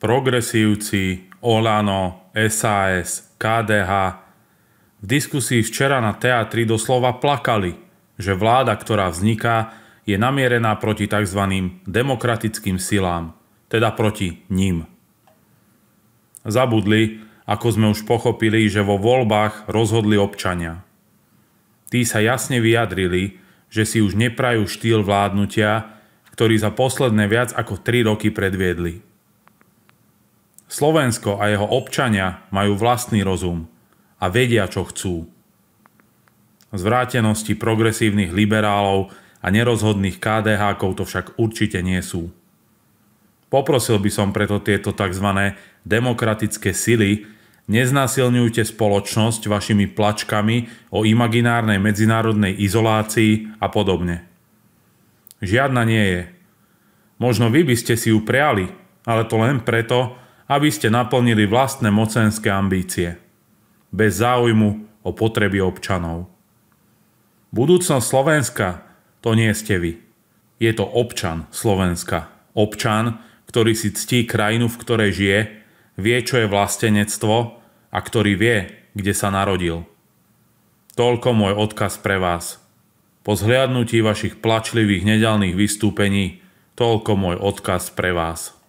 progresívci, Olano, SAS, KDH v diskusii včera na teatri doslova plakali, že vláda, ktorá vzniká, je namierená proti tzv. demokratickým silám, teda proti ním. Zabudli, ako sme už pochopili, že vo voľbách rozhodli občania. Tí sa jasne vyjadrili, že si už neprajú štýl vládnutia, ktorý za posledné viac ako 3 roky predviedli. Slovensko a jeho občania majú vlastný rozum a vedia, čo chcú. Zvrátenosti progresívnych liberálov a nerozhodných kdh to však určite nie sú. Poprosil by som preto tieto tzv. demokratické sily, neznásilňujte spoločnosť vašimi plačkami o imaginárnej medzinárodnej izolácii a podobne. Žiadna nie je. Možno vy by ste si ju priali, ale to len preto, aby ste naplnili vlastné mocenské ambície, bez záujmu o potreby občanov. Budúcnosť Slovenska to nie ste vy. Je to občan Slovenska. Občan, ktorý si ctí krajinu, v ktorej žije, vie, čo je vlastenectvo a ktorý vie, kde sa narodil. Toľko môj odkaz pre vás. Po zhliadnutí vašich plačlivých nedelných vystúpení, toľko môj odkaz pre vás.